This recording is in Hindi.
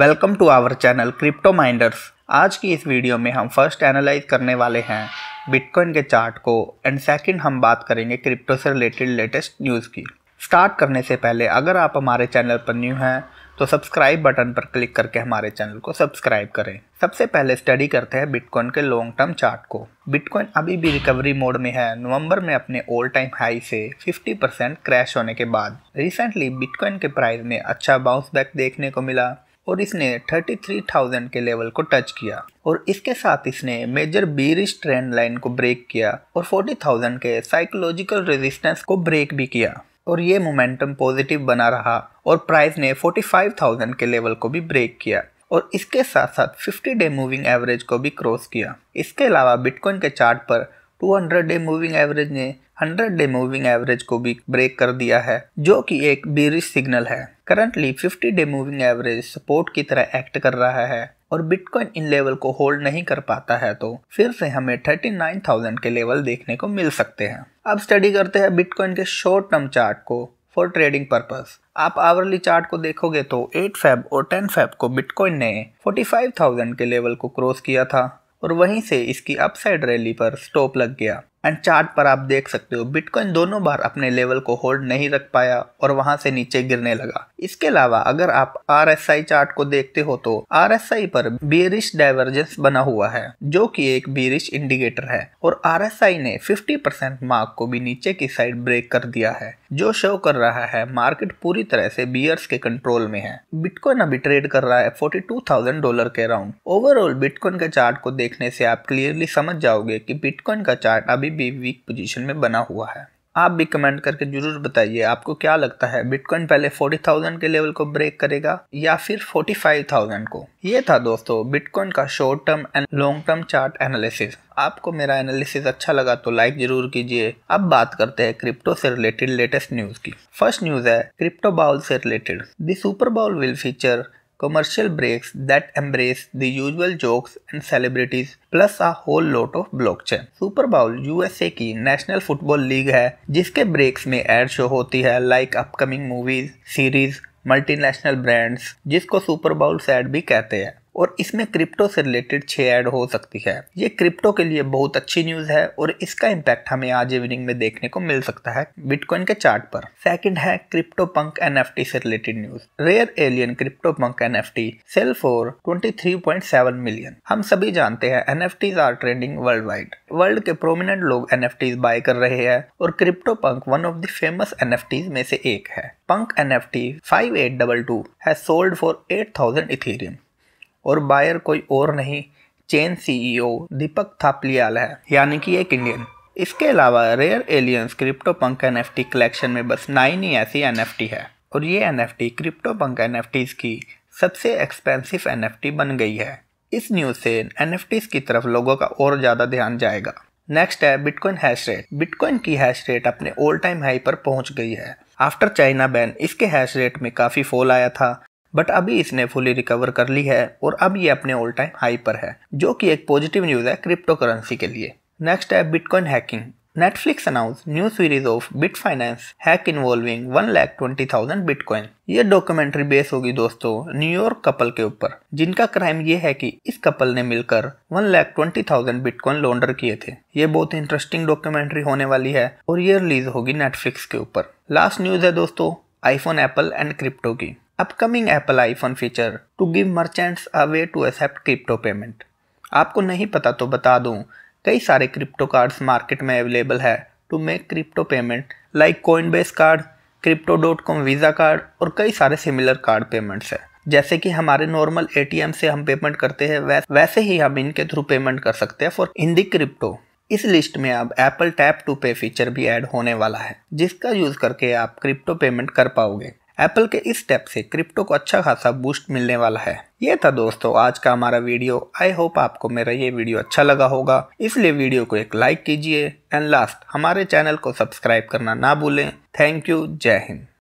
welcome to our channel Crypto Minders आज की इस वीडियो में हम फर्स्ट एनालाइज करने वाले हैं बिटकॉइन के चार्ट को एंड सेकंड हम बात करेंगे क्रिप्टो से रिलेटेड लेटेस्ट न्यूज़ की स्टार्ट करने से पहले अगर आप हमारे चैनल पर न्यू हैं तो सब्सक्राइब बटन पर क्लिक करके हमारे चैनल को सब्सक्राइब करें सबसे पहले स्टडी करते हैं बिटकॉइन के लॉन्ग टर्म चार्ट को बिटकॉइन अभी भी रिकवरी मोड में है नवंबर में अपने ऑल टाइम हाई से 50 परसेंट क्रैश होने के बाद रिसेंटली बिटकॉइन के प्राइस में अच्छा बाउंस बैक देखने को मिला और इसने 33,000 के लेवल को टच किया और इसके साथ इसने मेजर बीरिश ट्रेंड लाइन को ब्रेक किया और 40,000 के साइकोलॉजिकल रेजिस्टेंस को ब्रेक भी किया और ये मोमेंटम पॉजिटिव बना रहा और प्राइस ने 45,000 के लेवल को भी ब्रेक किया और इसके साथ साथ 50 डे मूविंग एवरेज को भी क्रॉस किया इसके अलावा बिटकॉइन के चार्ट पर 200 डे मूविंग एवरेज ने 100 डे मूविंग एवरेज को भी ब्रेक कर दिया है जो कि एक बीरिश सिग्नल है currently 50 day moving average support की तरह एक्ट कर रहा है और बिटकॉइन इन लेवल को होल्ड नहीं कर पाता है तो फिर से हमें 39,000 के लेवल देखने को मिल सकते हैं अब स्टडी करते हैं बिटकॉइन के शॉर्ट टर्म चार्ट को फॉर ट्रेडिंग पर्पज आप आवरली चार्ट को देखोगे तो 8 फेब और 10 फेब को बिटकॉइन ने 45,000 के लेवल को क्रॉस किया था और वहीं से इसकी अपसाइड रैली पर स्टॉप लग गया एंड चार्ट पर आप देख सकते हो बिटकॉइन दोनों बार अपने लेवल को होल्ड नहीं रख पाया और वहां से नीचे गिरने लगा इसके अलावा अगर आप आर चार्ट को देखते हो तो आर पर बियरिश डाइवर्जेंस बना हुआ है जो कि एक बीरिश इंडिकेटर है और आर ने 50% मार्क को भी नीचे की साइड ब्रेक कर दिया है जो शो कर रहा है मार्केट पूरी तरह से बियर्स के कंट्रोल में है बिटकॉइन अभी ट्रेड कर रहा है 42,000 डॉलर के अराउंड ओवरऑल बिटकॉइन के चार्ट को देखने से आप क्लियरली समझ जाओगे कि बिटकॉइन का चार्ट अभी भी वीक पोजीशन में बना हुआ है आप भी कमेंट करके जरूर बताइए आपको क्या लगता है बिटकॉइन पहले 40,000 के लेवल को ब्रेक करेगा या फिर 45,000 को ये था दोस्तों बिटकॉइन का short term and long term chart analysis आपको मेरा एनालिसिस अच्छा लगा तो लाइक जरूर कीजिए अब बात करते हैं क्रिप्टो से रिलेटेड लेटेस्ट न्यूज की फर्स्ट न्यूज है क्रिप्टो बाउल से related the super bowl will feature commercial breaks that embrace the usual jokes and celebrities plus a whole lot of blockchain super bowl USA की नेशनल फुटबॉल लीग है जिसके ब्रेक्स में एड शो होती है like upcoming movies series multinational brands जिसको सुपर बाउल सैड भी कहते हैं और इसमें क्रिप्टो से रिलेटेड छः ऐड हो सकती है ये क्रिप्टो के लिए बहुत अच्छी न्यूज़ है और इसका इम्पैक्ट हमें आज इवनिंग में देखने को मिल सकता है बिटकॉइन के चार्ट पर सेकंड है क्रिप्टो पंक एन से related news rare alien crypto punk एन सेल फोर मिलियन हम सभी जानते हैं एन are trending world wide world के प्रोमिनेंट लोग एन बाय कर रहे हैं और crypto punk one of the famous एन में से एक है punk N F T five eight double two है sold for eight thousand ethereum और बायर कोई और नहीं चेन सीईओ e दीपक थापलियाल है यानी कि एक इंडियन इसके अलावा रेयर एलियंस क्रिप्टो पंक एन कलेक्शन में बस नाइन ही ऐसी एन है और ये N F T crypto punk एन की सबसे एक्सपेंसिव एन बन गई है इस न्यूज़ से एन की तरफ लोगों का और ज़्यादा ध्यान जाएगा नेक्स्ट है बिटकॉइन हैश रेट बिटकॉइन की हैश रेट अपने ऑल टाइम हाई पर पहुंच गई है आफ्टर चाइना बैन इसके हैश रेट में काफ़ी फॉल आया था बट अभी इसने फुली रिकवर कर ली है और अब ये अपने ऑल टाइम हाई पर है जो कि एक पॉजिटिव न्यूज़ है क्रिप्टो करेंसी के लिए नेक्स्ट है bitcoin hacking Netflix announce new series of bit finance hack involving one lakh twenty thousand bitcoin ये डॉक्यूमेंट्री बेस होगी दोस्तों न्यूयॉर्क कपल के ऊपर जिनका क्राइम ये है कि इस कपल ने मिलकर one lakh twenty thousand bitcoin launder किए थे ये बहुत इंटरेस्टिंग डॉक्यूमेंट्री होने वाली है और ये रिलीज होगी नेटफ्लिक्स के ऊपर लास्ट न्यूज है दोस्तों आईफोन एप्पल एंड क्रिप्टो की upcoming Apple iPhone feature to give merchants a way to accept crypto payment आपको नहीं पता तो बता दूं कई सारे क्रिप्टो कार्ड्स मार्केट में अवेलेबल है to make crypto payment like Coinbase card crypto dot com Visa card और कई सारे सिमिलर कार्ड पेमेंट्स है जैसे कि हमारे नॉर्मल एम से हम पेमेंट करते हैं वैसे ही हम इनके थ्रू पेमेंट कर सकते हैं फॉर इन दी क्रिप्टो इस लिस्ट में अब Apple tap to pay feature भी ऐड होने वाला है जिसका यूज़ करके आप क्रिप्टो पेमेंट कर पाओगे एप्पल के इस स्टेप से क्रिप्टो को अच्छा खासा बूस्ट मिलने वाला है ये था दोस्तों आज का हमारा वीडियो आई होप आपको मेरा ये वीडियो अच्छा लगा होगा इसलिए वीडियो को एक लाइक कीजिए एंड लास्ट हमारे चैनल को सब्सक्राइब करना ना भूलें थैंक यू जय हिंद